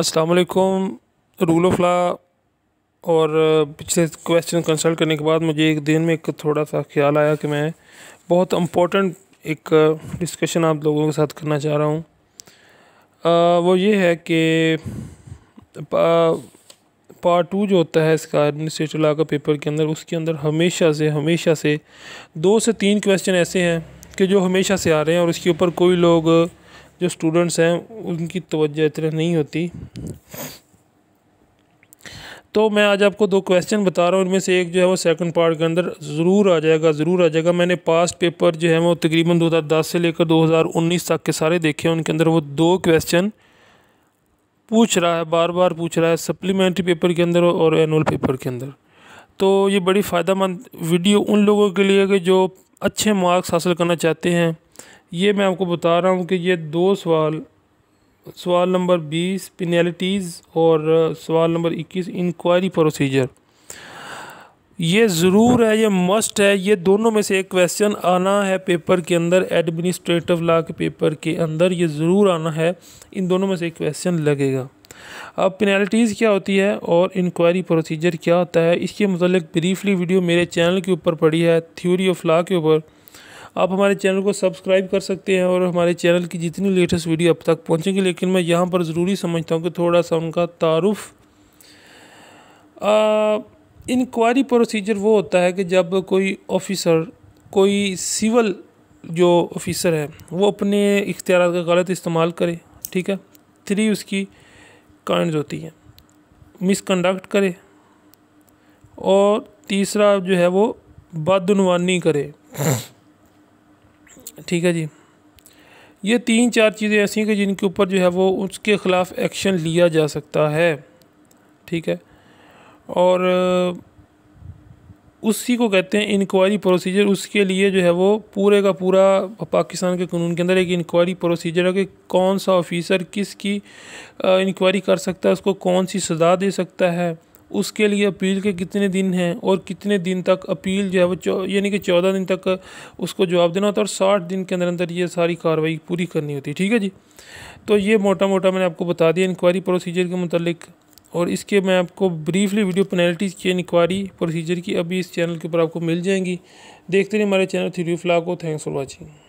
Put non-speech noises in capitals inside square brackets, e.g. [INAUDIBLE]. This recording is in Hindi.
अस्सलाम वालेकुम रूल ऑफ लॉ और पिछले क्वेश्चन कंसल्ट करने के बाद मुझे एक दिन में एक थोड़ा सा ख्याल आया कि मैं बहुत इम्पोर्टेंट एक डिस्कशन आप लोगों के साथ करना चाह रहा हूँ वो ये है कि पार्ट टू जो होता है इसका एडमिनिस्ट्रेटिव लॉ का पेपर के अंदर उसके अंदर हमेशा से हमेशा से दो से तीन क्वेश्चन ऐसे हैं कि जो हमेशा से आ रहे हैं और उसके ऊपर कोई लोग जो स्टूडेंट्स हैं उनकी तवज्जो इतनी नहीं होती तो मैं आज आपको दो क्वेश्चन बता रहा हूँ उनमें से एक जो है वो सेकंड पार्ट के अंदर ज़रूर आ जाएगा ज़रूर आ जाएगा मैंने पास्ट पेपर जो है वो तकरीबन 2010 से लेकर 2019 तक के सारे देखे हैं उनके अंदर वो दो क्वेश्चन पूछ रहा है बार बार पूछ रहा है सप्लीमेंट्री पेपर के अंदर और एनुअल पेपर के अंदर तो ये बड़ी फ़ायदा वीडियो उन लोगों के लिए कि जो अच्छे मार्क्स हासिल करना चाहते हैं ये मैं आपको बता रहा हूँ कि ये दो सवाल सवाल नंबर बीस पिनलिटीज़ और सवाल नंबर इक्कीस इंक्वायरी प्रोसीजर ये ज़रूर है ये मस्ट है ये दोनों में से एक क्वेश्चन आना है पेपर के अंदर एडमिनिस्ट्रेटिव लॉ के पेपर के अंदर ये ज़रूर आना है इन दोनों में से एक क्वेश्चन लगेगा अब पेनल्टीज़ क्या होती है और इंक्वायरी प्रोसीजर क्या होता है इसके मतलब ब्रीफली वीडियो मेरे चैनल के ऊपर पड़ी है थ्योरी ऑफ लॉ के ऊपर आप हमारे चैनल को सब्सक्राइब कर सकते हैं और हमारे चैनल की जितनी लेटेस्ट वीडियो अब तक पहुँचेंगी लेकिन मैं यहाँ पर ज़रूरी समझता हूँ कि थोड़ा सा उनका तारुफ़ इंक्वायरी प्रोसीजर वो होता है कि जब कोई ऑफिसर कोई सिविल जो ऑफिसर है वो अपने इख्तियार का गलत इस्तेमाल करे ठीक है थ्री उसकी काइंड होती हैं मिसकंडक्ट करे और तीसरा जो है वो बदनवानी करे [LAUGHS] ठीक है जी ये तीन चार चीज़ें ऐसी हैं कि जिनके ऊपर जो है वो उसके ख़िलाफ़ एक्शन लिया जा सकता है ठीक है और उसी को कहते हैं इंक्वायरी प्रोसीजर उसके लिए जो है वो पूरे का पूरा पाकिस्तान के कानून के अंदर एक इंक्वायरी प्रोसीजर है कि कौन सा ऑफिसर किसकी इंक्वायरी कर सकता है उसको कौन सी सज़ा दे सकता है उसके लिए अपील के कितने दिन हैं और कितने दिन तक अपील जो है वो यानी कि चौदह दिन तक उसको जवाब देना होता है और साठ दिन के अंदर अंदर ये सारी कार्रवाई पूरी करनी होती है ठीक है जी तो ये मोटा मोटा मैंने आपको बता दिया इंक्वायरी प्रोसीजर के मतलब और इसके मैं आपको ब्रीफली वीडियो पेनल्टीज़ की इंक्वायरी प्रोसीजर की अभी इस चैनल के ऊपर आपको मिल जाएंगी देखते रहिए हमारे चैनल थ्री फ्लाक को थैंक्स फॉर वॉचिंग